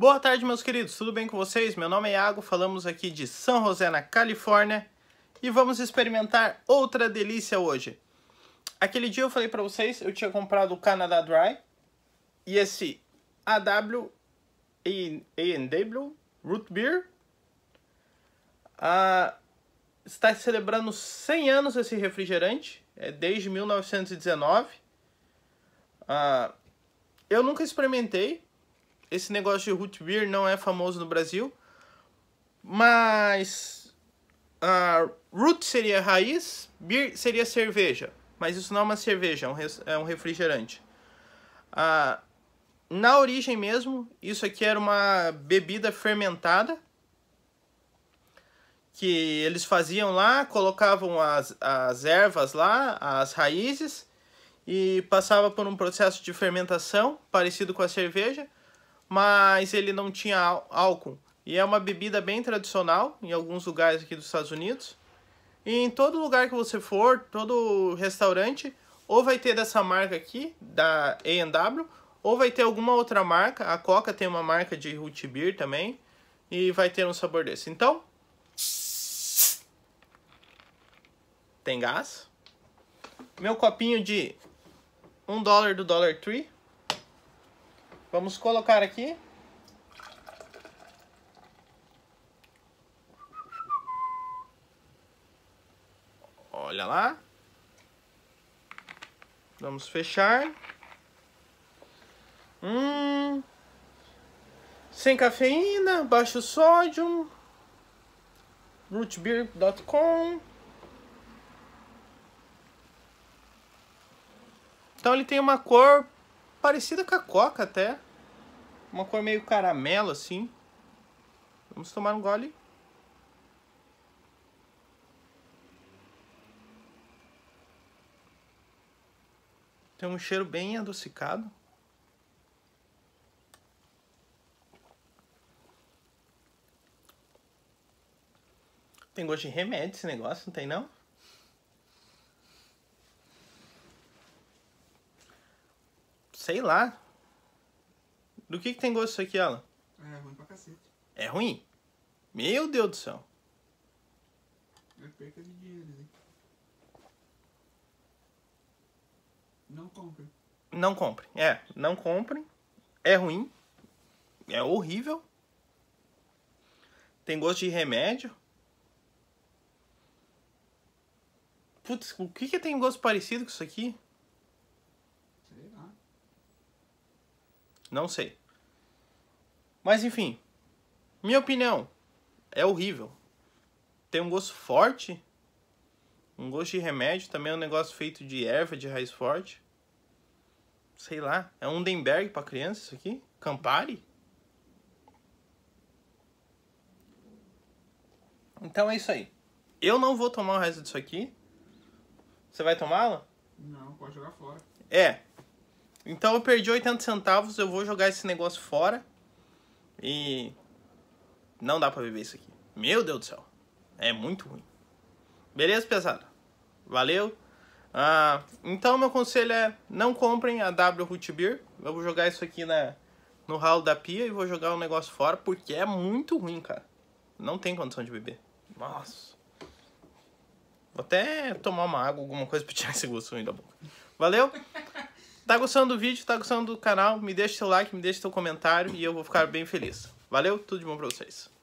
Boa tarde, meus queridos, tudo bem com vocês? Meu nome é Iago, falamos aqui de São José, na Califórnia, e vamos experimentar outra delícia hoje. Aquele dia eu falei para vocês, eu tinha comprado o Canada Dry e esse AW A&W Root Beer. Ah, está celebrando 100 anos esse refrigerante, é desde 1919. Ah, eu nunca experimentei, esse negócio de root beer não é famoso no Brasil, mas a root seria raiz, beer seria cerveja, mas isso não é uma cerveja, é um é refrigerante. na origem mesmo, isso aqui era uma bebida fermentada que eles faziam lá, colocavam as, as ervas lá, as raízes e passava por um processo de fermentação parecido com a cerveja mas ele não tinha álcool. E é uma bebida bem tradicional em alguns lugares aqui dos Estados Unidos. E em todo lugar que você for, todo restaurante, ou vai ter dessa marca aqui, da A&W, ou vai ter alguma outra marca. A Coca tem uma marca de root beer também e vai ter um sabor desse. Então, tem gás. Meu copinho de 1 dólar do Dollar Tree. Vamos colocar aqui. Olha lá. Vamos fechar. Hum, sem cafeína, baixo sódio. rootbeer.com Então ele tem uma cor parecida com a coca até. Uma cor meio caramelo assim. Vamos tomar um gole. Tem um cheiro bem adocicado. Tem gosto de remédio esse negócio, não tem não? sei lá. Do que, que tem gosto isso aqui, ela É ruim pra cacete. É ruim? Meu Deus do céu. É perca de dinheiro, hein? Não compre. Não compre. É, não compre. É ruim. É horrível. Tem gosto de remédio. Putz, o que que tem gosto parecido com isso aqui? Não sei. Mas enfim, minha opinião é horrível. Tem um gosto forte, um gosto de remédio, também é um negócio feito de erva, de raiz forte. Sei lá, é um Denberg para criança isso aqui? Campari? Então é isso aí. Eu não vou tomar o resto disso aqui. Você vai tomá-la? Não, pode jogar fora. É, então eu perdi 80 centavos, eu vou jogar esse negócio fora. E não dá pra beber isso aqui. Meu Deus do céu. É muito ruim. Beleza, pesado? Valeu. Ah, então meu conselho é não comprem a W Root Beer. Eu vou jogar isso aqui na, no ralo da pia e vou jogar o um negócio fora porque é muito ruim, cara. Não tem condição de beber. Nossa. Vou até tomar uma água, alguma coisa pra tirar esse gosto ruim da boca. Valeu! Tá gostando do vídeo, tá gostando do canal, me deixa seu like, me deixa seu comentário e eu vou ficar bem feliz. Valeu, tudo de bom pra vocês.